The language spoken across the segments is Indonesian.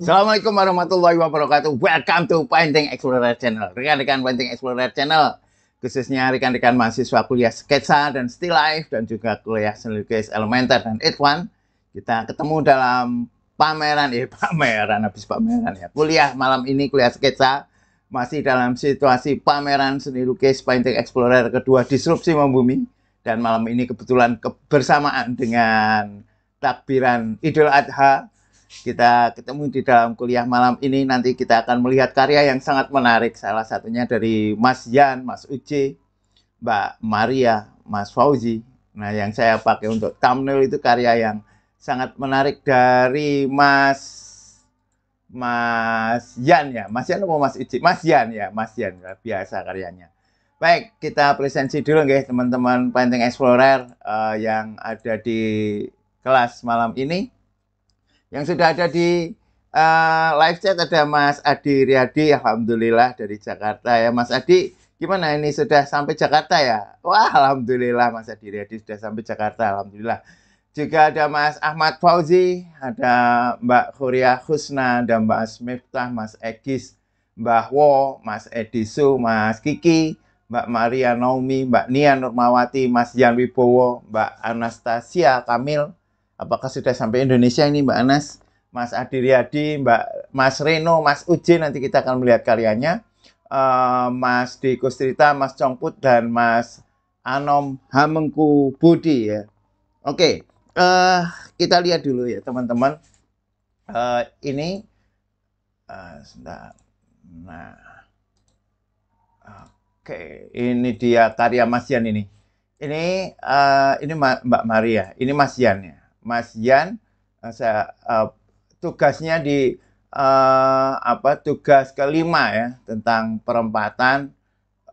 Assalamualaikum warahmatullahi wabarakatuh. Welcome to Painting Explorer Channel. Rekan-rekan Painting Explorer Channel, khususnya rekan-rekan mahasiswa kuliah sketsa dan still life dan juga kuliah seni lukis elementer dan advance, kita ketemu dalam pameran ya eh, pameran habis pameran ya. Kuliah malam ini kuliah sketsa masih dalam situasi pameran seni lukis Painting Explorer kedua disrupsi membumi dan malam ini kebetulan kebersamaan dengan takbiran Idul Adha kita ketemu di dalam kuliah malam ini. Nanti kita akan melihat karya yang sangat menarik. Salah satunya dari Mas Jan, Mas Uce, Mbak Maria, Mas Fauzi. Nah, yang saya pakai untuk thumbnail itu karya yang sangat menarik dari Mas Mas Jan ya, Mas Jan atau Mas Uci? Mas Jan ya, Mas Jan Yan biasa karyanya. Baik, kita presensi dulu guys teman-teman Painting Explorer uh, yang ada di kelas malam ini. Yang sudah ada di uh, live chat ada Mas Adi Riyadi, alhamdulillah dari Jakarta ya. Mas Adi, gimana ini sudah sampai Jakarta ya? Wah, alhamdulillah Mas Adi Riyadi sudah sampai Jakarta, alhamdulillah. Juga ada Mas Ahmad Fauzi, ada Mbak Korea Husna, ada Mbak Asmiftah, Mas Egis, Mbak Wo, Mas Edisu, Mas Kiki, Mbak Maria Naomi, Mbak Nia Nurmawati, Mas Jan Wibowo, Mbak Anastasia Kamil, Apakah sudah sampai Indonesia ini Mbak Anas, Mas Adiriadi, Mbak Mas Reno, Mas Uje nanti kita akan melihat karyanya. Uh, Mas Diko Strita, Mas Congput dan Mas Anom Hamengku Budi ya. Oke, okay. uh, eh, kita lihat dulu ya teman-teman. Uh, ini uh, sebentar. Nah. Oke, ini dia karya Mas Yan ini. Ini uh, ini Mbak Maria, ini Mas Yan ya. Mas Yan eh, saya uh, tugasnya di uh, apa tugas kelima ya tentang perempatan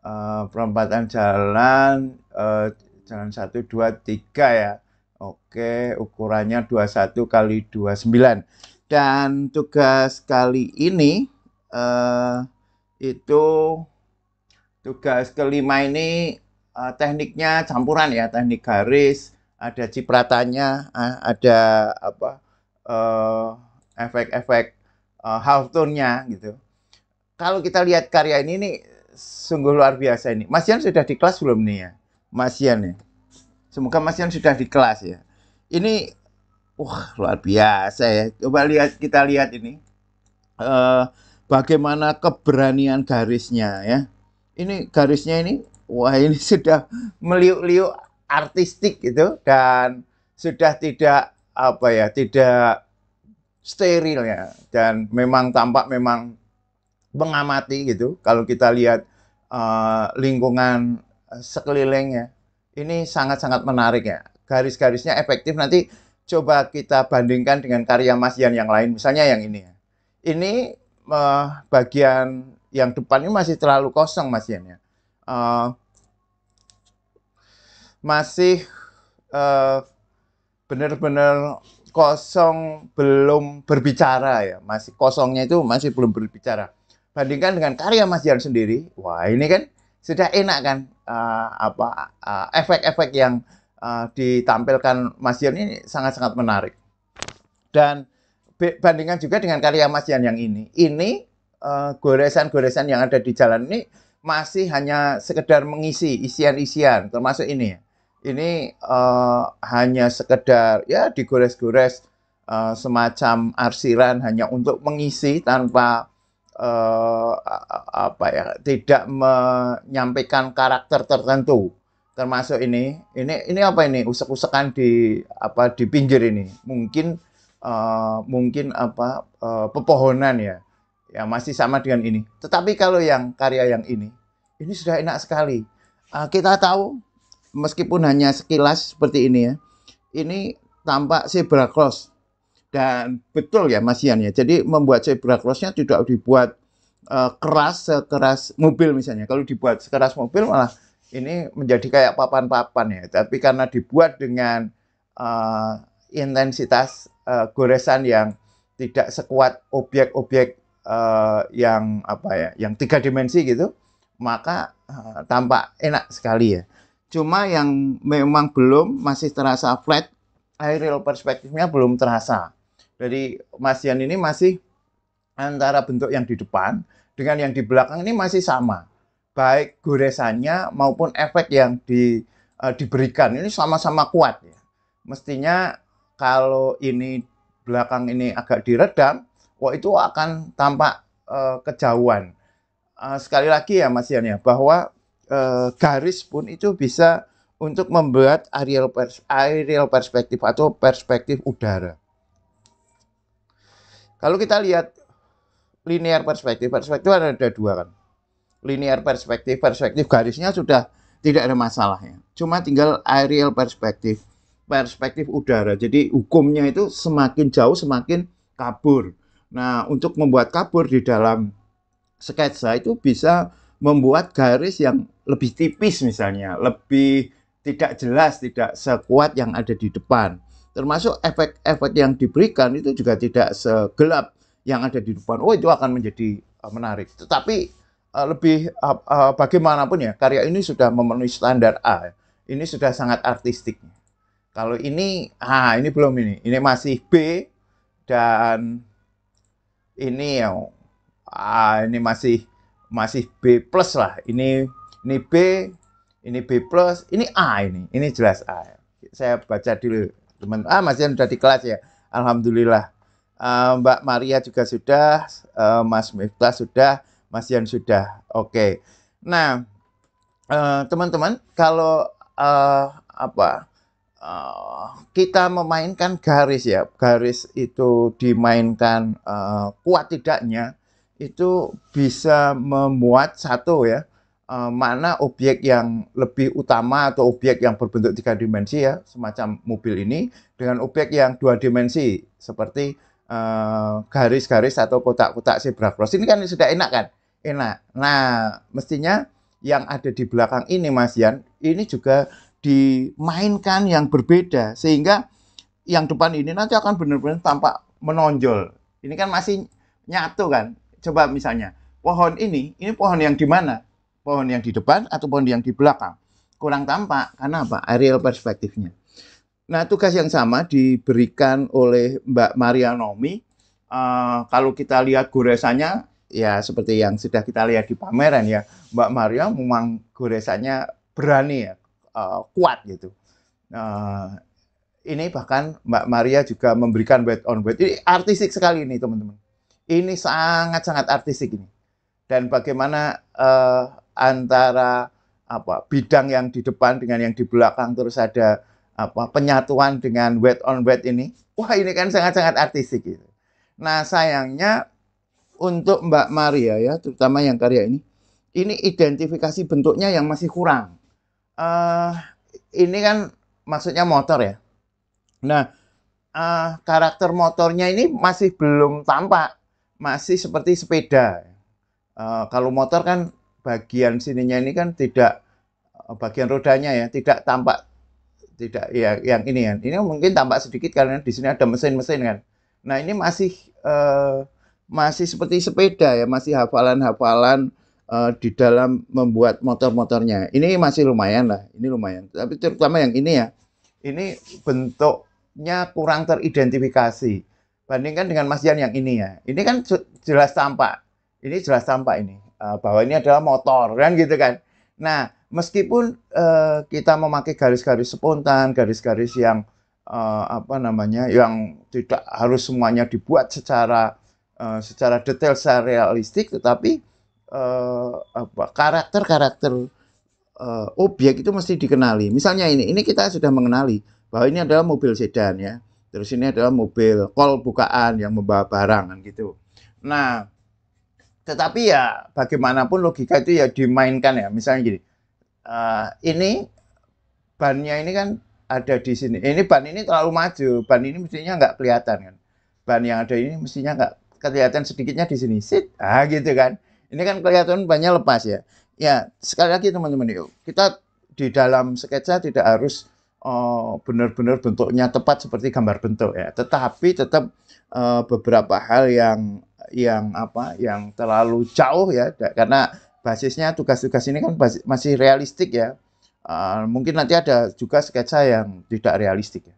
uh, perempatan jalan uh, jalan satu dua tiga ya. Oke, ukurannya dua satu kali dua sembilan Dan tugas kali ini uh, itu tugas kelima ini uh, tekniknya campuran ya, teknik garis, ada cipratannya, ada apa eh, efek-efek uh, eh, half tone-nya gitu. Kalau kita lihat karya ini nih sungguh luar biasa ini. Mas Yan sudah di kelas belum nih ya? Mas Yan ya. Semoga Mas Yan sudah di kelas ya. Ini wah uh, luar biasa ya. Coba lihat kita lihat ini. Uh, bagaimana keberanian garisnya ya. Ini garisnya ini wah ini sudah meliuk-liuk artistik gitu dan sudah tidak apa ya tidak steril ya dan memang tampak memang mengamati gitu kalau kita lihat uh, lingkungan sekelilingnya ini sangat-sangat menarik ya garis-garisnya efektif nanti coba kita bandingkan dengan karya Mas Yan yang lain misalnya yang ini ya ini uh, bagian yang depan ini masih terlalu kosong Mas Yan ya uh, masih benar eh, benar-benar kosong belum berbicara ya masih kosongnya itu masih belum berbicara bandingkan dengan karya Mas Jan sendiri wah ini kan sudah enak kan uh, apa eh, efek-efek uh, yang uh, ditampilkan Mas Jan ini sangat-sangat menarik dan bandingkan juga dengan karya Mas Jan yang ini ini goresan goresan-goresan yang ada di jalan ini masih hanya sekedar mengisi isian-isian termasuk ini ya ini uh, hanya sekedar ya digores-gores uh, semacam arsiran hanya untuk mengisi tanpa uh, apa ya tidak menyampaikan karakter tertentu termasuk ini ini ini apa ini usek-usekan di apa di pinggir ini mungkin uh, mungkin apa uh, pepohonan ya ya masih sama dengan ini tetapi kalau yang karya yang ini ini sudah enak sekali uh, kita tahu meskipun hanya sekilas seperti ini ya, ini tampak zebra cross. Dan betul ya Mas Ian ya, jadi membuat zebra crossnya tidak dibuat uh, keras sekeras mobil misalnya. Kalau dibuat sekeras mobil malah ini menjadi kayak papan-papan ya. Tapi karena dibuat dengan uh, intensitas uh, goresan yang tidak sekuat objek-objek uh, yang apa ya, yang tiga dimensi gitu, maka uh, tampak enak sekali ya. Cuma yang memang belum masih terasa flat, aerial perspektifnya belum terasa. Jadi Mas ini masih antara bentuk yang di depan dengan yang di belakang ini masih sama. Baik goresannya maupun efek yang di, uh, diberikan ini sama-sama kuat. Ya. Mestinya kalau ini belakang ini agak diredam, wah itu akan tampak uh, kejauhan. Uh, sekali lagi ya Mas ya, bahwa uh, garis pun itu bisa untuk membuat aerial, pers aerial perspektif atau perspektif udara. Kalau kita lihat linear perspektif, perspektif kan ada, dua kan. Linear perspektif, perspektif garisnya sudah tidak ada masalahnya. Cuma tinggal aerial perspektif, perspektif udara. Jadi hukumnya itu semakin jauh semakin kabur. Nah, untuk membuat kabur di dalam sketsa itu bisa membuat garis yang lebih tipis misalnya, lebih tidak jelas, tidak sekuat yang ada di depan. Termasuk efek-efek yang diberikan itu juga tidak segelap yang ada di depan. Oh, itu akan menjadi eh, menarik. Tetapi eh, lebih eh, bagaimanapun ya, karya ini sudah memenuhi standar A. Ini sudah sangat artistik. Kalau ini, ah ini belum ini. Ini masih B dan ini ya, ah ini masih masih B plus lah. Ini ini B, ini B plus, ini A ini. Ini jelas A. Saya baca dulu teman. Ah masih Yan sudah di kelas ya. Alhamdulillah. Uh, Mbak Maria juga sudah, uh, Mas Miftah sudah, Mas Yan sudah. Oke. Okay. Nah, eh, teman-teman, uh, kalau uh, apa? Uh, kita memainkan garis ya garis itu dimainkan uh, kuat tidaknya itu bisa memuat satu ya uh, mana objek yang lebih utama atau objek yang berbentuk tiga dimensi ya semacam mobil ini dengan objek yang dua dimensi seperti eh, garis-garis uh, atau kotak-kotak zebra cross ini kan sudah enak kan enak nah mestinya yang ada di belakang ini Mas Yan ini juga dimainkan yang berbeda sehingga yang depan ini nanti akan benar-benar tampak menonjol ini kan masih nyatu kan coba misalnya pohon ini, ini pohon yang di mana? Pohon yang di depan atau pohon yang di belakang? Kurang tampak karena apa? Aerial perspektifnya. Nah, tugas yang sama diberikan oleh Mbak Maria Nomi. Uh, kalau kita lihat goresannya, ya seperti yang sudah kita lihat di pameran ya, Mbak Maria memang goresannya berani ya, uh, kuat gitu. Uh, ini bahkan Mbak Maria juga memberikan weight on weight. Ini artistik sekali ini teman-teman. Ini sangat-sangat artistik ini. Dan bagaimana uh, antara apa bidang yang di depan dengan yang di belakang terus ada apa penyatuan dengan wet on wet ini. Wah, ini kan sangat-sangat artistik gitu. Nah, sayangnya untuk Mbak Maria ya, terutama yang karya ini, ini identifikasi bentuknya yang masih kurang. Uh, ini kan maksudnya motor ya. Nah, uh, karakter motornya ini masih belum tampak masih seperti sepeda. Uh, kalau motor kan bagian sininya ini kan tidak eh, bagian rodanya ya tidak tampak tidak ya yang ini ya Ini mungkin tampak sedikit karena di sini ada mesin-mesin kan. Nah ini masih uh, masih seperti sepeda ya masih hafalan-hafalan uh, di dalam membuat motor-motornya. Ini masih lumayan lah, ini lumayan. Tapi terutama yang ini ya, ini bentuknya kurang teridentifikasi bandingkan dengan Mas Jan yang ini ya. Ini kan jelas tampak. Ini jelas tampak ini eh, bahwa ini adalah motor kan gitu kan. Nah, meskipun uh, kita memakai garis-garis spontan, garis-garis yang uh, apa namanya yang tidak harus semuanya dibuat secara uh, secara detail secara realistik tetapi uh, karakter-karakter uh, objek itu mesti dikenali. Misalnya ini, ini kita sudah mengenali bahwa ini adalah mobil sedan ya. Terus ini adalah mobil kol bukaan yang membawa barang kan gitu. Nah, tetapi ya bagaimanapun logika itu ya dimainkan ya. Misalnya gini, uh, ini bannya ini kan ada di sini. Ini ban ini terlalu maju, ban ini mestinya nggak kelihatan kan. Ban yang ada ini mestinya nggak kelihatan sedikitnya di sini. Sit, ah gitu kan. Ini kan kelihatan banyak lepas ya. Ya sekali lagi teman-teman yuk, kita di dalam sketsa tidak harus oh, benar-benar bentuknya tepat seperti gambar bentuk ya. Tetapi tetap uh, beberapa hal yang yang apa yang terlalu jauh ya karena basisnya tugas-tugas ini kan basis, masih realistik ya. Uh, mungkin nanti ada juga sketsa yang tidak realistik ya.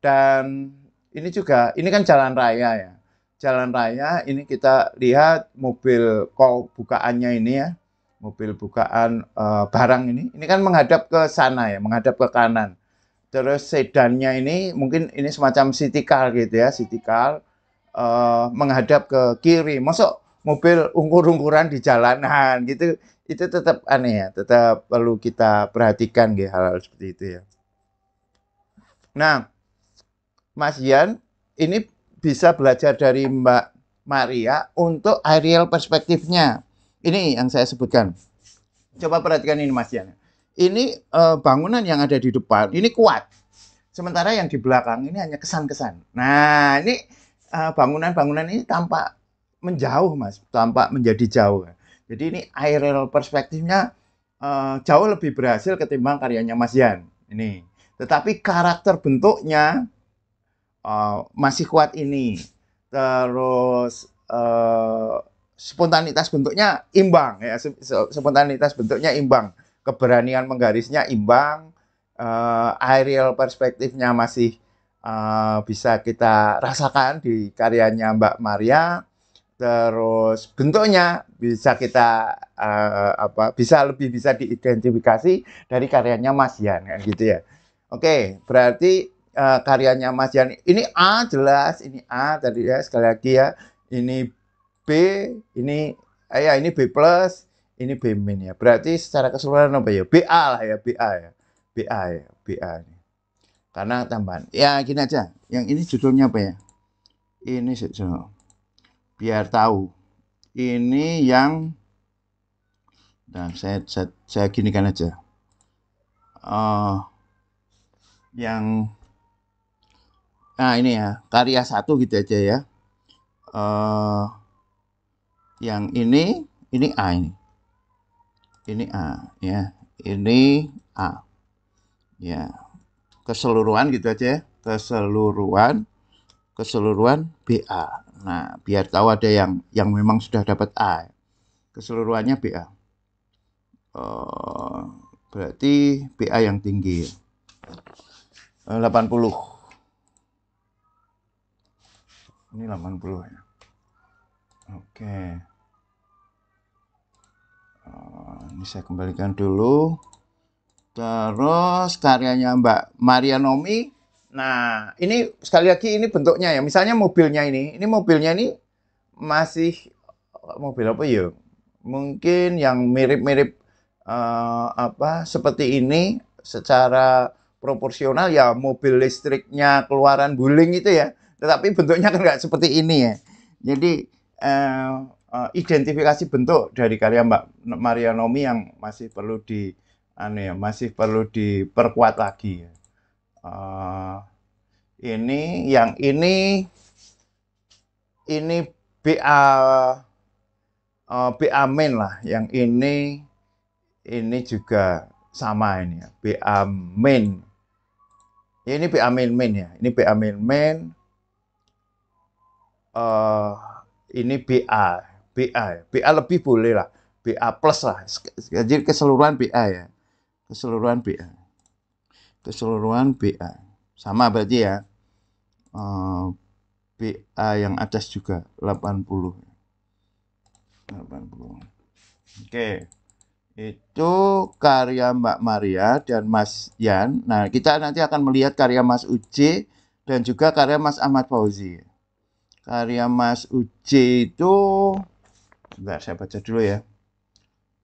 Dan ini juga ini kan jalan raya ya. Jalan raya ini kita lihat mobil kol bukaannya ini ya mobil bukaan uh, barang ini, ini kan menghadap ke sana ya, menghadap ke kanan. Terus sedannya ini mungkin ini semacam city car gitu ya, city car uh, menghadap ke kiri. Masuk mobil ungkur-ungkuran di jalanan gitu itu tetap aneh ya, tetap perlu kita perhatikan gitu hal-hal seperti itu ya. Nah, Mas Yan ini bisa belajar dari Mbak Maria untuk aerial perspektifnya. Ini yang saya sebutkan. Coba perhatikan ini Mas Yan ini uh, bangunan yang ada di depan ini kuat. Sementara yang di belakang ini hanya kesan-kesan. Nah, ini eh, bangunan-bangunan uh, ini tampak menjauh, Mas. Tampak menjadi jauh. Jadi ini aerial perspektifnya uh, jauh lebih berhasil ketimbang karyanya Mas Yan. Ini. Tetapi karakter bentuknya uh, masih kuat ini. Terus uh, spontanitas bentuknya imbang ya, spontanitas bentuknya imbang keberanian menggarisnya imbang, uh, aerial perspektifnya masih uh, bisa kita rasakan di karyanya Mbak Maria. Terus bentuknya bisa kita uh, apa bisa lebih bisa diidentifikasi dari karyanya Mas Yan kan gitu ya. Oke, berarti uh, karyanya Mas Yan ini A jelas, ini A tadi ya sekali lagi ya. Ini B, ini eh, ya ini B plus, ini B ya. Berarti secara keseluruhan apa ya? BA lah ya, BA ya. BA ya, BA. Ini. Karena tambahan. Ya gini aja. Yang ini judulnya apa ya? Ini sejauh Biar tahu. Ini yang dan saya, saya, saya ginikan aja. Uh, yang nah ini ya karya satu gitu aja ya. Uh, yang ini ini A ini ini A ya ini A ya keseluruhan gitu aja ya. keseluruhan keseluruhan BA nah biar tahu ada yang yang memang sudah dapat A keseluruhannya BA oh, berarti BA yang tinggi 80 eh, ini 80 ya oke okay. Nah, ini saya kembalikan dulu terus karyanya Mbak Maria Nomi nah ini sekali lagi ini bentuknya ya misalnya mobilnya ini ini mobilnya ini masih mobil apa ya mungkin yang mirip-mirip uh, apa seperti ini secara proporsional ya mobil listriknya keluaran buling itu ya tetapi bentuknya kan nggak seperti ini ya jadi uh, uh, identifikasi bentuk dari karya Mbak Maria Nomi yang masih perlu di aneh ya, masih perlu diperkuat lagi. Uh, ini yang ini ini BA uh, eh, BA main lah, yang ini ini juga sama ini ya, BA main. Ya, ini BA main main ya, ini BA main main. Uh, ini BA BA. Ya. BA lebih boleh lah. BA plus lah. Jadi keseluruhan BA ya. Keseluruhan BA. Keseluruhan BA. Sama berarti ya. Eh, BA yang atas juga 80. 80. Oke. Itu karya Mbak Maria dan Mas Yan. Nah, kita nanti akan melihat karya Mas Uci dan juga karya Mas Ahmad Fauzi. Karya Mas Uci itu Bentar, saya baca dulu ya.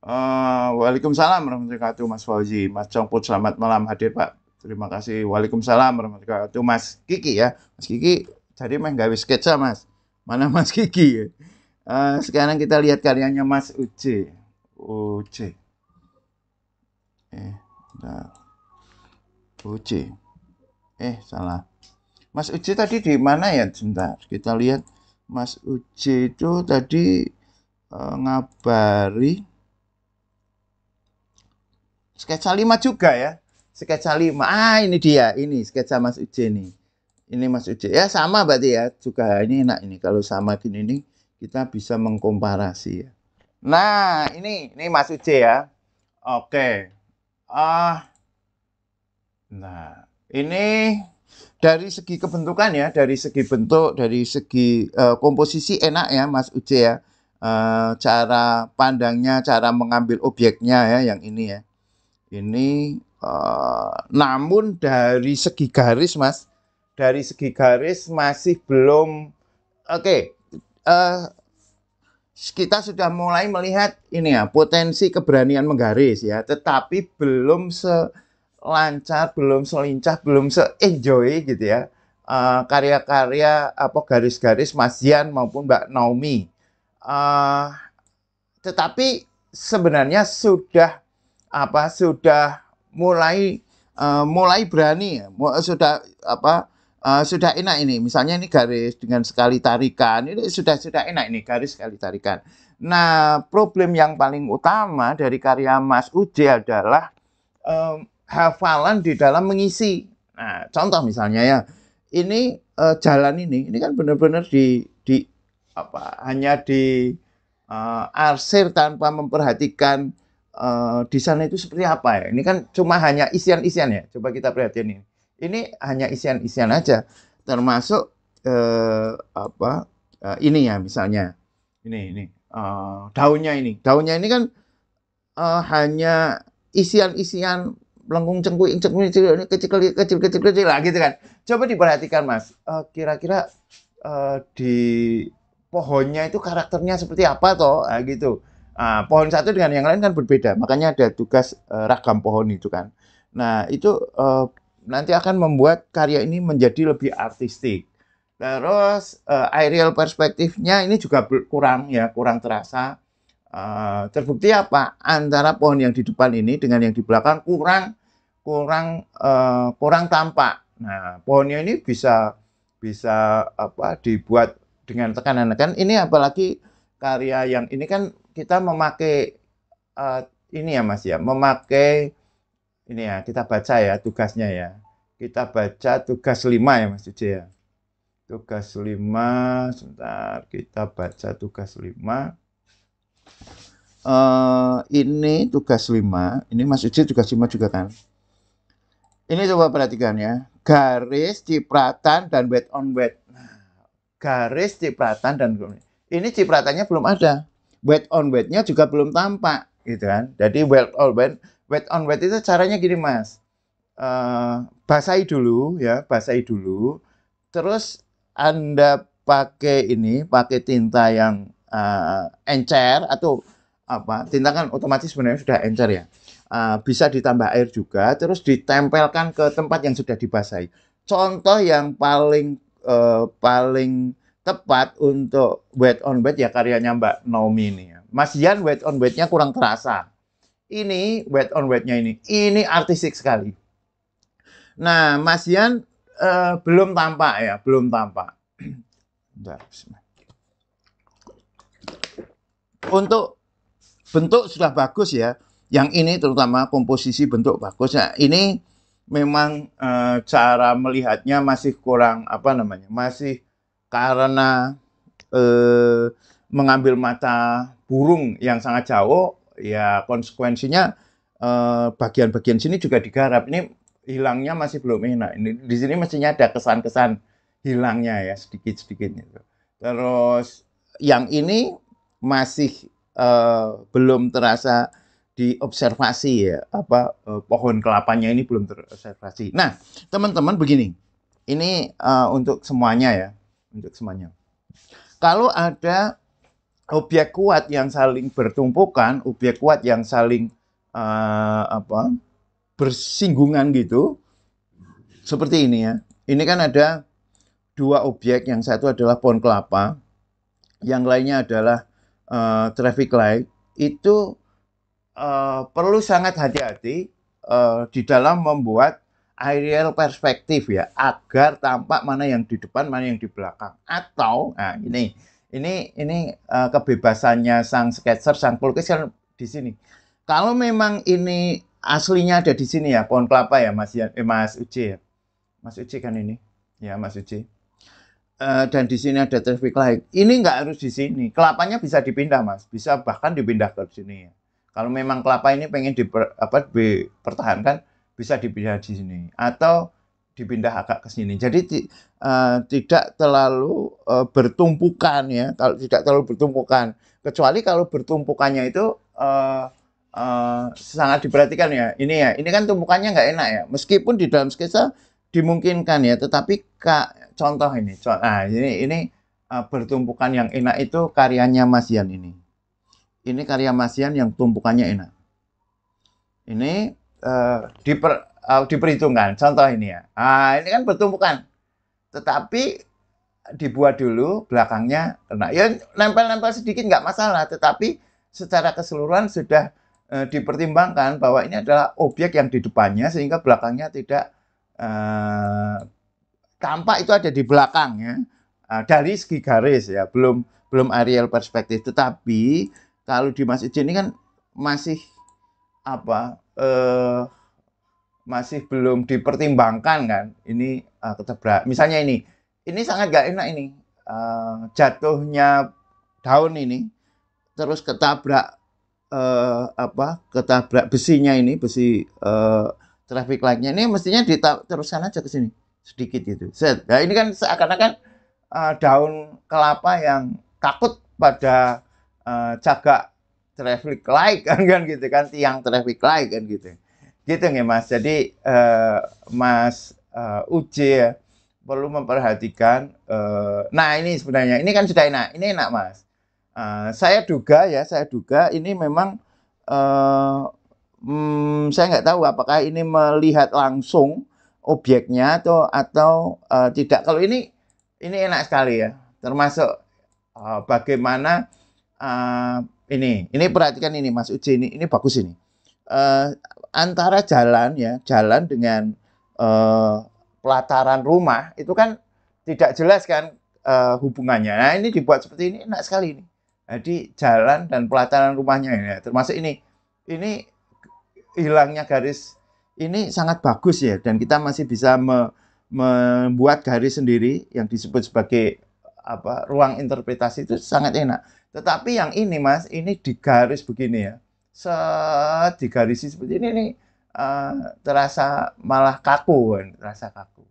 Uh, Waalaikumsalam warahmatullahi wabarakatuh Mas Fauzi. Mas Congput selamat malam hadir Pak. Terima kasih. Waalaikumsalam warahmatullahi wabarakatuh Mas Kiki ya. Mas Kiki jadi main gawe sketsa Mas. Mana Mas Kiki ya? Uh, sekarang kita lihat karyanya Mas Uce. Uce. Eh, bentar. Uce. Eh, salah. Mas Uce tadi di mana ya? Sebentar, kita lihat Mas Uce itu tadi Eh, ngabari sketsa 5 juga ya. Sketsa 5. Ah, ini dia. Ini sketsa Mas Uje nih. Ini Mas Uje. Ya, sama berarti ya. Juga ini enak ini. Kalau sama gini nih, kita bisa mengkomparasi ya. Nah, ini ini Mas Uje ya. Oke. Ah. nah, ini dari segi kebentukan ya, dari segi bentuk, dari segi uh, komposisi enak ya Mas Uje ya. Eh, cara pandangnya, cara mengambil objeknya ya yang ini ya. Ini uh, namun dari segi garis Mas, dari segi garis masih belum oke. Okay, uh, eh, kita sudah mulai melihat ini ya potensi keberanian menggaris ya, tetapi belum selancar, belum selincah, belum se-enjoy gitu ya karya-karya uh, apa garis-garis Mas Zian maupun Mbak Naomi Eh, tetapi sebenarnya sudah apa sudah mulai uh, mulai berani ya. eh, sudah apa uh, sudah enak ini misalnya ini garis dengan sekali tarikan ini sudah sudah enak ini garis sekali tarikan nah problem yang paling utama dari karya Mas Uji adalah um, hafalan di dalam mengisi nah contoh misalnya ya ini uh, jalan ini ini kan benar-benar di di apa hanya di uh, arsir tanpa memperhatikan uh, di sana itu seperti apa ya. Ini kan cuma hanya isian-isian ya. Coba kita perhatiin ini. Ini hanya isian-isian aja termasuk uh, apa uh, ini ya misalnya. Ini ini uh, daunnya ini. Daunnya ini kan uh, hanya isian-isian lengkung cengkuing cengkuing cengkuing kecil kecil kecil kecil kecil lah gitu kan. Coba diperhatikan mas. Kira-kira uh, uh, di pohonnya itu karakternya seperti apa toh nah, gitu. Nah, pohon satu dengan yang lain kan berbeda, makanya ada tugas eh, ragam pohon itu kan. Nah itu eh, nanti akan membuat karya ini menjadi lebih artistik. Terus uh, aerial perspektifnya ini juga kurang ya, kurang terasa. Uh, terbukti apa antara pohon yang di depan ini dengan yang di belakang kurang kurang uh, kurang tampak. Nah, pohonnya ini bisa bisa apa dibuat dengan tekanan kan ini apalagi karya yang ini kan kita memakai uh, ini ya Mas ya, memakai ini ya kita baca ya tugasnya ya. Kita baca tugas lima ya Mas Cici ya. Tugas lima sebentar kita baca tugas lima Uh, ini tugas lima ini Mas Cici tugas lima juga kan. Ini coba perhatikan ya. Garis, cipratan dan wet on wet garis cipratan dan ini cipratannya belum ada wet on wetnya juga belum tampak gitu kan jadi wet on wet wet on wet itu caranya gini mas uh, basahi dulu ya basahi dulu terus anda pakai ini pakai tinta yang uh, encer atau apa tinta kan otomatis sebenarnya sudah encer ya uh, bisa ditambah air juga terus ditempelkan ke tempat yang sudah dibasahi contoh yang paling uh, paling tepat untuk wet on wet ya karyanya Mbak Naomi ini. Ya. Mas Jan wet on wetnya kurang terasa. Ini wet on wetnya ini, ini artistik sekali. Nah, Mas Jan uh, eh, belum tampak ya, belum tampak. Untuk bentuk sudah bagus ya. Yang ini terutama komposisi bentuk bagus. Nah, ini memang e, cara melihatnya masih kurang apa namanya masih karena e, mengambil mata burung yang sangat jauh ya konsekuensinya eh, bagian-bagian e, sini juga digarap ini hilangnya masih belum enak ini di sini mestinya ada kesan-kesan hilangnya ya sedikit-sedikit itu terus yang ini masih e, belum terasa diobservasi ya apa eh, pohon kelapanya ini belum terobservasi. Nah, teman-teman begini. Ini uh, untuk semuanya ya, untuk semuanya. Kalau ada objek kuat yang saling bertumpukan, objek kuat yang saling uh, apa? bersinggungan gitu. Seperti ini ya. Ini kan ada dua objek, yang satu adalah pohon kelapa, yang lainnya adalah uh, traffic light. Itu Eh, perlu sangat hati-hati uh, di dalam membuat aerial perspektif ya agar tampak mana yang di depan mana yang di belakang atau nah ini ini ini uh, kebebasannya sang sketser sang pelukis kan di sini kalau memang ini aslinya ada di sini ya pohon kelapa ya Mas eh, Mas Uci ya Mas Uci kan ini ya Mas Uci uh, dan di sini ada traffic light ini nggak harus di sini kelapanya bisa dipindah Mas bisa bahkan dipindah ke sini ya kalau memang kelapa ini pengen diper, apa, dipertahankan, bisa dipindah di sini. Atau dipindah agak ke sini. Jadi uh, tidak terlalu uh, bertumpukan ya, kalau tidak terlalu bertumpukan. Kecuali kalau bertumpukannya itu uh, uh, sangat diperhatikan ya. Ini ya, ini kan tumpukannya nggak enak ya. Meskipun di dalam sketsa dimungkinkan ya, tetapi kak contoh ini, contoh, nah ini ini uh, bertumpukan yang enak itu karyanya Mas Yan ini. Ini karya Masian yang tumpukannya enak. Ini uh, diper, uh, diperhitungkan. Contoh ini ya. Ah, ini kan bertumpukan. Tetapi dibuat dulu belakangnya kena. Ya nempel-nempel sedikit nggak masalah. Tetapi secara keseluruhan sudah uh, dipertimbangkan bahwa ini adalah objek yang di depannya sehingga belakangnya tidak uh, tampak itu ada di belakangnya Uh, dari segi garis ya, belum belum aerial perspektif. Tetapi kalau di Mas Ijen ini kan masih apa eh, masih belum dipertimbangkan kan ini uh, eh, ketebrak misalnya ini ini sangat gak enak ini uh, jatuhnya daun ini terus ketabrak uh, apa ketabrak besinya ini besi uh, traffic lightnya ini mestinya diteruskan aja ke sini sedikit gitu set nah ini kan seakan-akan uh, daun kelapa yang takut pada uh, eh, cagak traffic light kan, kan gitu kan tiang traffic light kan gitu gitu nih mas jadi uh, mas uh, eh, Uji ya perlu memperhatikan uh, nah ini sebenarnya ini kan sudah enak ini enak mas uh, saya duga ya saya duga ini memang uh, hmm, saya nggak tahu apakah ini melihat langsung objeknya atau atau uh, tidak. Kalau ini ini enak sekali ya, termasuk uh, bagaimana uh, ini, ini perhatikan ini Mas Uci ini, ini bagus ini. Uh, antara jalan ya, jalan dengan uh, pelataran rumah itu kan tidak jelas kan uh, hubungannya. Nah ini dibuat seperti ini enak sekali ini. Jadi jalan dan pelataran rumahnya ya, termasuk ini, ini hilangnya garis ini sangat bagus ya dan kita masih bisa me, membuat garis sendiri yang disebut sebagai apa ruang interpretasi itu sangat enak. Tetapi yang ini mas, ini digaris begini ya. se digaris seperti ini nih uh, terasa malah kaku kan, terasa kaku.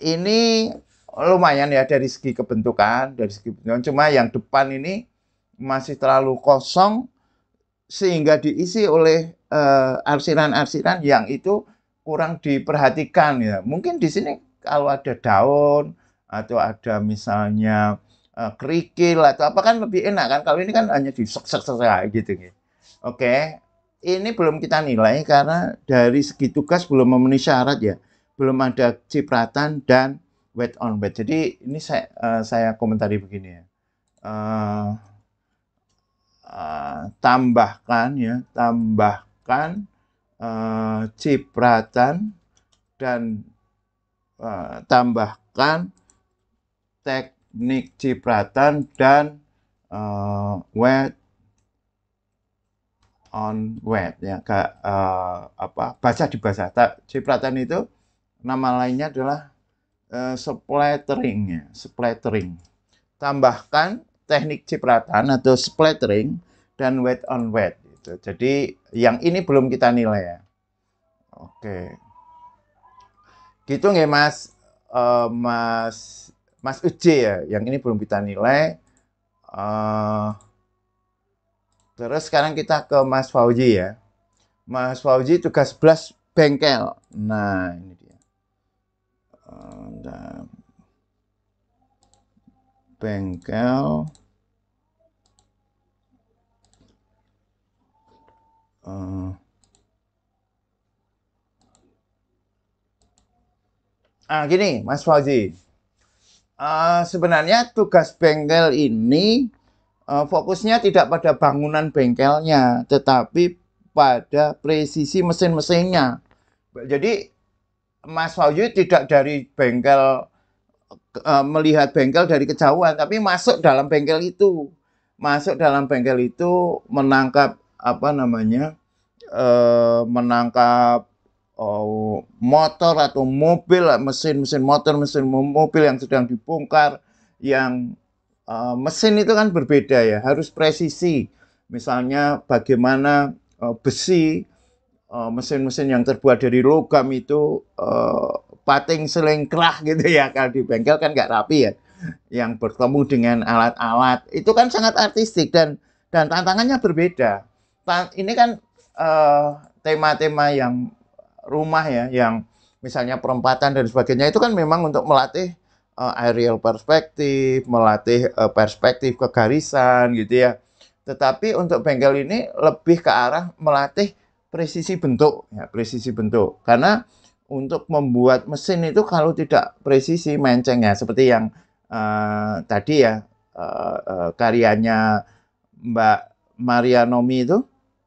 Ini lumayan ya dari segi kebentukan, dari segi kebentukan. Cuma yang depan ini masih terlalu kosong sehingga diisi oleh eh, arsiran-arsiran yang itu kurang diperhatikan ya. Mungkin di sini kalau ada daun atau ada misalnya uh, kerikil atau apa kan lebih enak kan kalau ini kan hanya sok sek gitu gitu oke ini belum kita nilai karena dari segi tugas belum memenuhi syarat ya belum ada cipratan dan wet on wet jadi ini saya uh, saya komentari begini ya uh, uh, tambahkan ya tambahkan uh, cipratan dan uh, tambahkan tag Nick Cipratan dan uh, eh, Wet on Wet ya ke uh, apa baca di bahasa tak Cipratan itu nama lainnya adalah uh, splattering ya splattering tambahkan teknik cipratan atau splattering dan wet on wet gitu. Jadi yang ini belum kita nilai ya. Oke. Gitu nggak Mas? Uh, mas Mas Uce ya, yang ini belum kita nilai. Uh, terus sekarang kita ke Mas Fauji ya. Mas Fauji tugas 11 bengkel. Nah, ini dia. Uh, bengkel. Uh, ah, gini, Mas Fauzi. Eh, sebenarnya tugas bengkel ini uh, fokusnya tidak pada bangunan bengkelnya, tetapi pada presisi mesin-mesinnya. Jadi Mas Fauzi tidak dari bengkel uh, melihat bengkel dari kejauhan, tapi masuk dalam bengkel itu, masuk dalam bengkel itu menangkap apa namanya, uh, menangkap uh, motor atau mobil, mesin-mesin motor, mesin mobil yang sedang dibongkar, yang uh, mesin itu kan berbeda ya, harus presisi. Misalnya bagaimana uh, besi, eh, mesin-mesin uh, yang terbuat dari logam itu uh, pating selengkrah gitu ya, kalau di bengkel kan nggak rapi ya. Yang bertemu dengan alat-alat, itu kan sangat artistik dan dan tantangannya berbeda. Ini kan tema-tema uh, tema -tema yang rumah ya yang misalnya perempatan dan sebagainya itu kan memang untuk melatih uh, aerial perspektif, melatih uh, perspektif kegarisan gitu ya. Tetapi untuk bengkel ini lebih ke arah melatih presisi bentuk ya, presisi bentuk. Karena untuk membuat mesin itu kalau tidak presisi menceng ya seperti yang uh, tadi ya uh, uh, karyanya Mbak Maria Nomi itu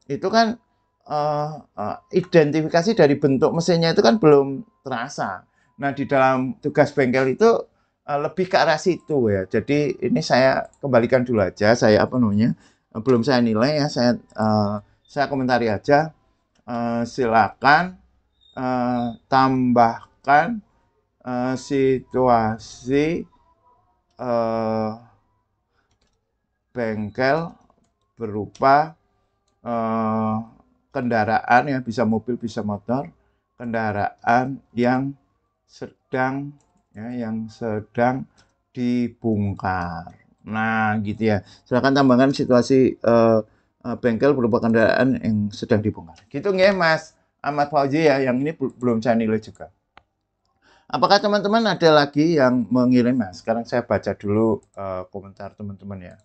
itu kan Eh, eh, identifikasi dari bentuk mesinnya itu kan belum terasa. Nah, di dalam tugas bengkel itu uh, lebih ke arah situ ya. Jadi ini saya kembalikan dulu aja, saya apa namanya, belum saya nilai ya, saya uh, saya komentari aja. Uh, silakan uh, tambahkan uh, situasi uh, bengkel berupa uh, kendaraan yang bisa mobil bisa motor kendaraan yang sedang ya, yang sedang dibongkar nah gitu ya silakan tambahkan situasi uh, bengkel berupa kendaraan yang sedang dibongkar gitu ya mas Ahmad Fauzi ya yang ini belum saya nilai juga Apakah teman-teman ada lagi yang mengirim? mas nah, sekarang saya baca dulu uh, komentar teman-teman ya.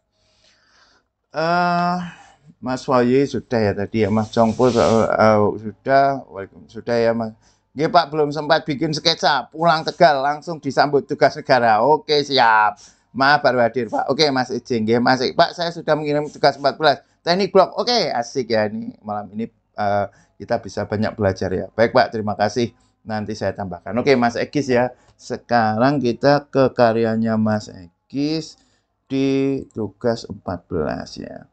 Uh, Mas ya, eh, eh, Wahyu sudah ya tadi ya Mas Jongpo uh, sudah sudah ya Mas Gih Pak belum sempat bikin sketsa pulang Tegal langsung disambut tugas negara oke siap Maaf baru hadir Pak oke Mas Ijeng Gih Mas Pak saya sudah mengirim tugas 14 teknik blok oke asik ya ini malam ini uh, kita bisa banyak belajar ya baik Pak terima kasih nanti saya tambahkan oke Mas Ekis ya sekarang kita ke karyanya Mas Ekis di tugas 14 ya.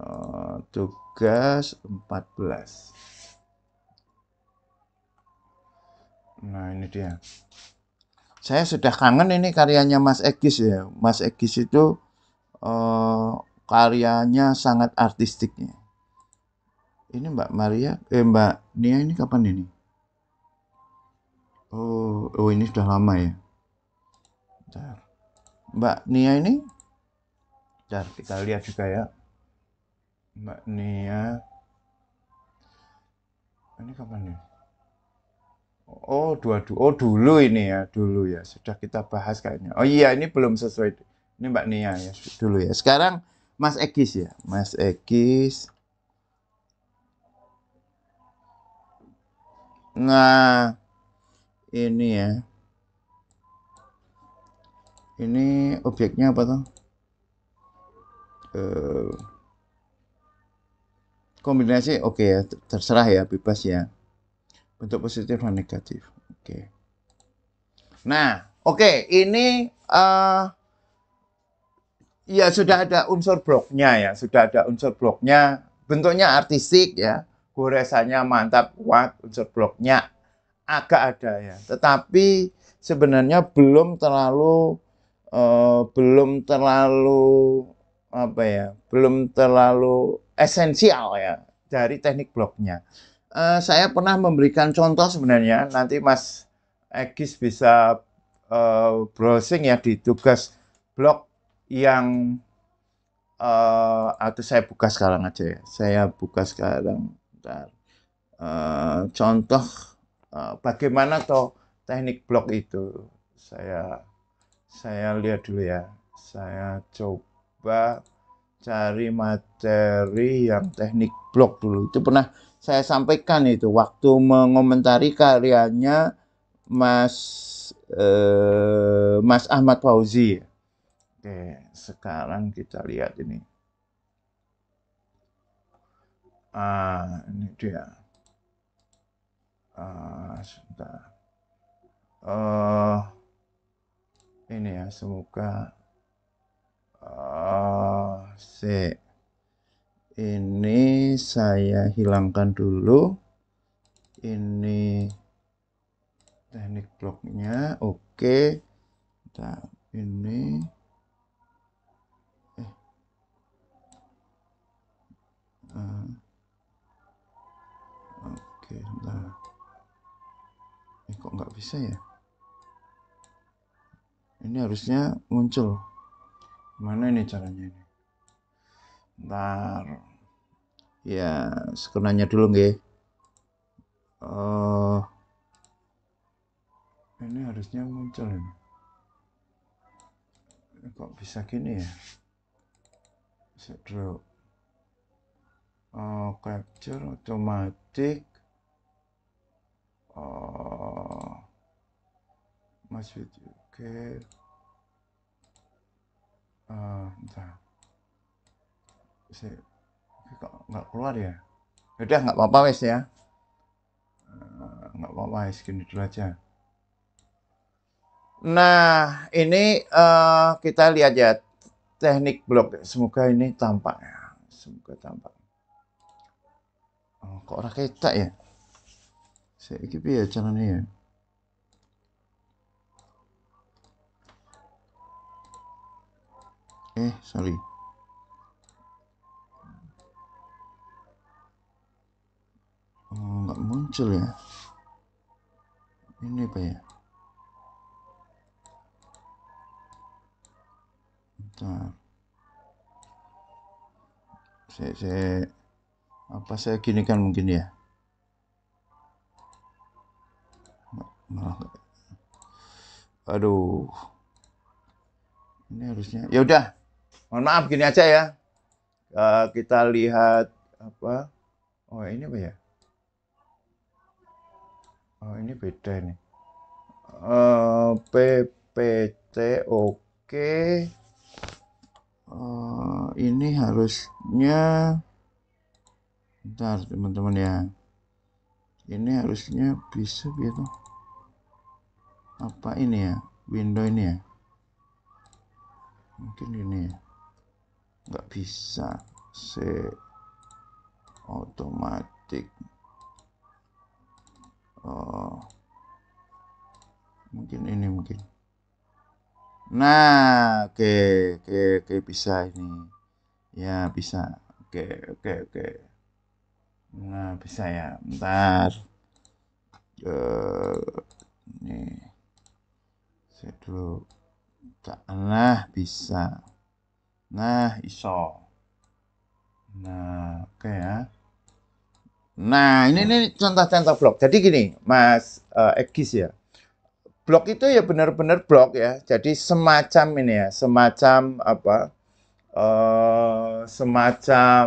Eh, tugas 14 nah ini dia saya sudah kangen ini karyanya Mas Egis ya Mas Egis itu uh, karyanya sangat artistiknya ini Mbak Maria eh Mbak Nia ini kapan ini oh, oh ini sudah lama ya Bentar. Mbak Nia ini Bentar, kita lihat juga ya Mbak Nia ini kapan ya? Oh, dua du oh dulu ini ya, dulu ya. Sudah kita bahas kayaknya. Oh iya, ini belum sesuai. Ini Mbak Nia ya, dulu ya. Sekarang Mas Ekis ya. Mas Ekis. Nah, ini ya. Ini objeknya apa tuh? Eh kombinasi oke okay ya terserah ya bebas ya bentuk positif dan negatif oke okay. nah oke okay, ini uh, ya sudah ada unsur bloknya ya sudah ada unsur bloknya bentuknya artistik ya goresannya mantap kuat unsur bloknya agak ada ya tetapi sebenarnya belum terlalu uh, belum terlalu apa ya belum terlalu esensial ya dari teknik bloknya. Uh, saya pernah memberikan contoh sebenarnya, nanti Mas Egis bisa uh, browsing ya di tugas blok yang uh, atau saya buka sekarang aja ya. Saya buka sekarang. Bentar. Uh, contoh uh, bagaimana toh teknik blok itu saya saya lihat dulu ya saya coba cari materi yang teknik blog dulu. Itu pernah saya sampaikan itu waktu mengomentari karyanya Mas eh, Mas Ahmad Fauzi. Oke, sekarang kita lihat ini. Ah, ini dia. Ah, sebentar. Uh, ini ya, semoga C ini saya hilangkan dulu ini teknik bloknya oke nah, ini eh. Uh, oke nah eh, kok nggak bisa ya ini harusnya muncul mana ini caranya ini Bentar. Ya, sekenanya dulu nggih. Uh, ini harusnya muncul ini. Kok bisa gini ya? bisa dulu. Uh, capture otomatis uh, eh, masih oke okay. uh, Eh, kok nggak keluar ya, ya udah nggak apa-apa wes ya eh, nggak apa-apa gini dulu aja nah ini uh, kita lihat ya teknik blok semoga ini tampak ya semoga tampak oh, kok orang kita ya saya ya ini ya eh sorry oh nggak muncul ya ini apa ya bentar saya, saya apa saya gini kan mungkin ya aduh ini harusnya ya udah mohon maaf gini aja ya uh, kita lihat apa oh ini apa ya oh, ini beda ini uh, eh, PPT oke okay. uh, eh, ini harusnya bentar teman-teman ya ini harusnya bisa gitu apa ini ya window ini ya mungkin ini ya nggak bisa se otomatis oh, mungkin ini mungkin nah oke okay, oke okay, oke okay, bisa ini ya bisa oke oke oke nah bisa ya bentar uh, ini saya dulu tak nah bisa nah iso nah oke ya Nah, ini ini contoh-contoh blok. Jadi gini, Mas uh, eh, Egis ya. Blok itu ya benar-benar blok ya. Jadi semacam ini ya, semacam apa? Uh, semacam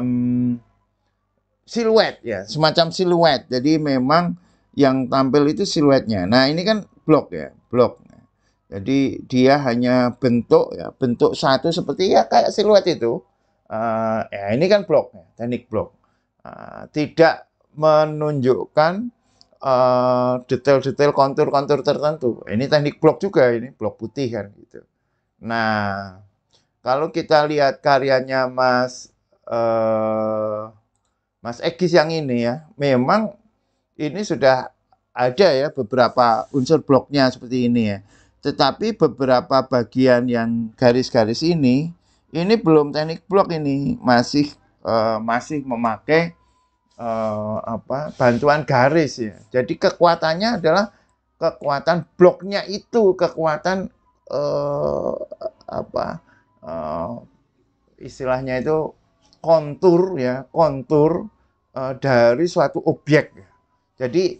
siluet ya, semacam siluet. Jadi memang yang tampil itu siluetnya. Nah, ini kan blok ya, blok. Jadi dia hanya bentuk ya, bentuk satu seperti ya kayak siluet itu. Uh, ya ini kan blok, ya teknik blok. Uh, tidak menunjukkan detail eh, detail-detail kontur-kontur tertentu. Ini teknik blok juga ini, blok putih kan gitu. Nah, kalau kita lihat karyanya Mas uh, Mas Egis yang ini ya, memang ini sudah ada ya beberapa unsur bloknya seperti ini ya. Tetapi beberapa bagian yang garis-garis ini, ini belum teknik blok ini masih uh, masih memakai uh, apa bantuan garis ya. Jadi kekuatannya adalah kekuatan bloknya itu kekuatan uh, apa uh, istilahnya itu kontur ya kontur uh, dari suatu objek. Jadi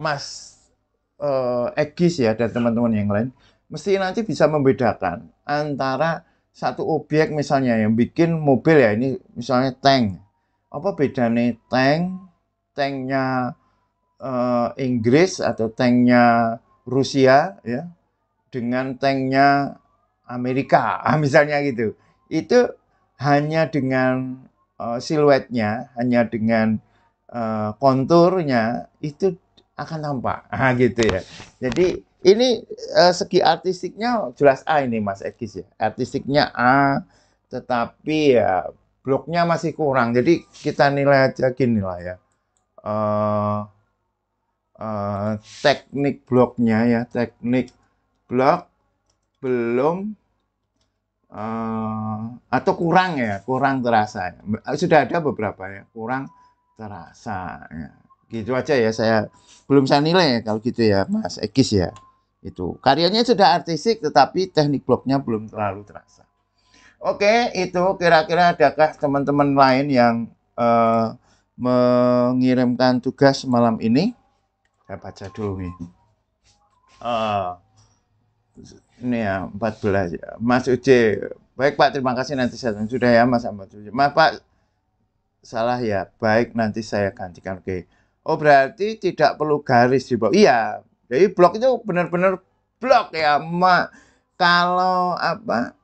Mas uh, Egis ya dan teman-teman yang lain mesti nanti bisa membedakan antara satu objek misalnya yang bikin mobil ya ini misalnya tank apa beda nih tank tanknya uh, Inggris atau tanknya Rusia ya dengan tanknya Amerika ah, misalnya gitu itu hanya dengan uh, siluetnya hanya dengan uh, konturnya itu akan nampak ah, gitu ya jadi ini uh, segi artistiknya jelas A ini Mas Ekis ya artistiknya A tetapi ya bloknya masih kurang. Jadi kita nilai aja gini lah ya. Uh, uh, teknik bloknya ya, teknik blok belum uh, atau kurang ya, kurang terasa. Sudah ada beberapa ya, kurang terasa. Ya. Gitu aja ya, saya belum saya nilai ya kalau gitu ya, Mas Ekis ya. Itu karyanya sudah artistik, tetapi teknik bloknya belum terlalu terasa. Oke, itu kira-kira adakah teman-teman lain yang uh, mengirimkan tugas malam ini? Saya baca dulu nih. Uh, ini ya 14 ya. Mas Uce, baik Pak, terima kasih nanti saya sudah ya Mas Ahmad Uce. Maaf Pak, salah ya. Baik, nanti saya gantikan. Oke. Oh berarti tidak perlu garis di bawah. Iya, jadi blok itu benar-benar blok ya, Mak. Kalau apa?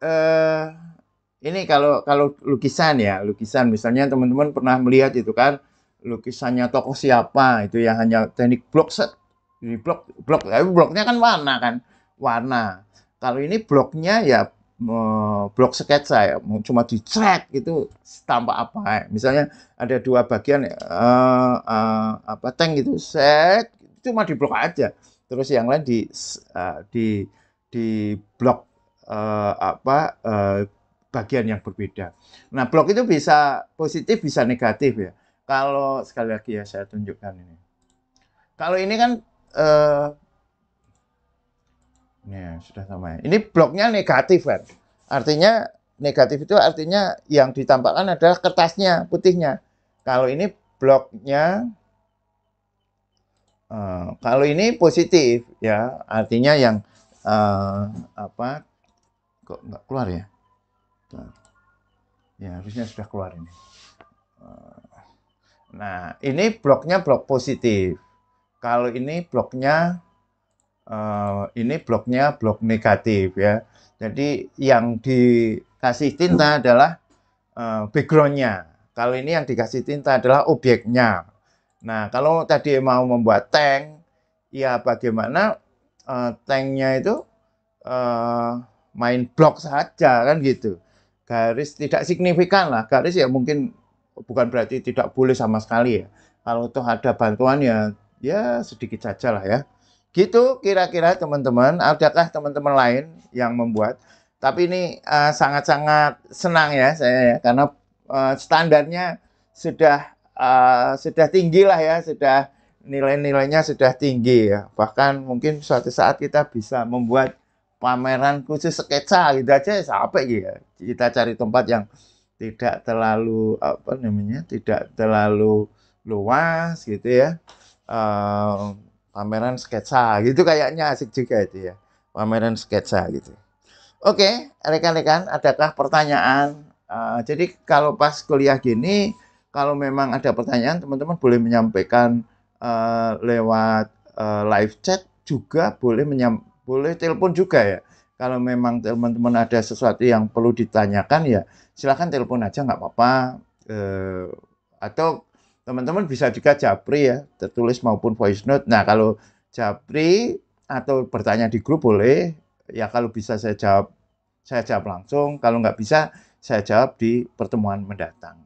eh, ini kalau kalau lukisan ya, lukisan misalnya teman-teman pernah melihat itu kan lukisannya tokoh siapa itu yang hanya teknik blok set di blok blok tapi bloknya kan warna kan warna kalau ini bloknya ya blok sketsa ya cuma dicret itu tanpa apa ya. misalnya ada dua bagian uh, uh, apa tank gitu set cuma di blok aja terus yang lain di uh, di di blok uh, apa uh, bagian yang berbeda. Nah, blok itu bisa positif, bisa negatif ya. Kalau sekali lagi ya saya tunjukkan ini. Kalau ini kan eh, ya ini sudah sama ya. Ini bloknya negatif kan. Artinya negatif itu artinya yang ditampakkan adalah kertasnya, putihnya. Kalau ini bloknya uh, kalau ini positif ya, artinya yang uh, apa kok nggak keluar ya nah, ya harusnya sudah keluar ini eh, nah ini bloknya blok positif kalau ini bloknya uh, ini bloknya blok negatif ya jadi yang dikasih tinta adalah uh, backgroundnya kalau ini yang dikasih tinta adalah objeknya nah kalau tadi mau membuat tank ya bagaimana uh, tanknya itu uh, main blok saja kan gitu. Garis tidak signifikan lah. Garis ya mungkin bukan berarti tidak boleh sama sekali ya. Kalau tuh ada bantuannya ya sedikit saja lah ya. Gitu kira-kira teman-teman, adakah teman-teman lain yang membuat? Tapi ini eh, sangat-sangat uh, senang ya saya ya karena uh, standarnya sudah uh, sudah tinggi lah ya, sudah nilai-nilainya sudah tinggi ya. Bahkan mungkin suatu saat kita bisa membuat pameran khusus sketsa gitu aja ya sampai ya kita cari tempat yang tidak terlalu apa namanya tidak terlalu luas gitu ya pameran sketsa gitu kayaknya asik juga itu ya pameran sketsa gitu oke rekan-rekan adakah pertanyaan uh, jadi kalau pas kuliah gini kalau memang ada pertanyaan teman-teman boleh menyampaikan uh, lewat uh, live chat juga boleh menyampaikan boleh telepon juga ya. Kalau memang teman-teman ada sesuatu yang perlu ditanyakan ya silahkan telepon aja nggak apa-apa. E, atau teman-teman bisa juga japri ya, tertulis maupun voice note. Nah kalau japri atau bertanya di grup boleh, ya kalau bisa saya jawab, saya jawab langsung. Kalau nggak bisa, saya jawab di pertemuan mendatang.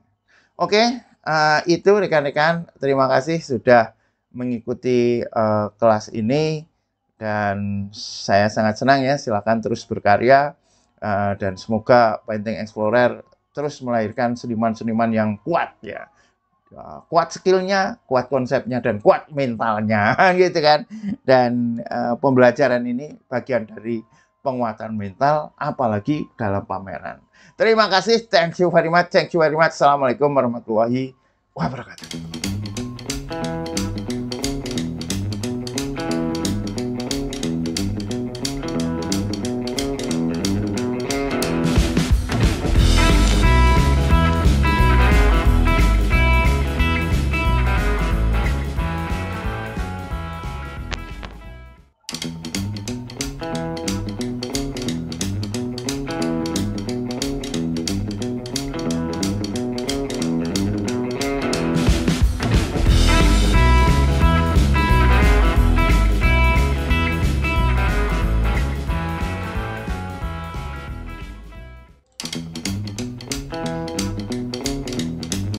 Oke, eh, itu rekan-rekan, terima kasih sudah mengikuti eh, kelas ini. Dan saya sangat senang ya, silahkan terus berkarya uh, dan semoga Painting Explorer terus melahirkan seniman-seniman yang kuat ya. Uh, kuat skillnya, kuat konsepnya, dan kuat mentalnya gitu kan. Dan uh, pembelajaran ini bagian dari penguatan mental, apalagi dalam pameran. Terima kasih, thank you very much, thank you very much. Assalamualaikum warahmatullahi wabarakatuh.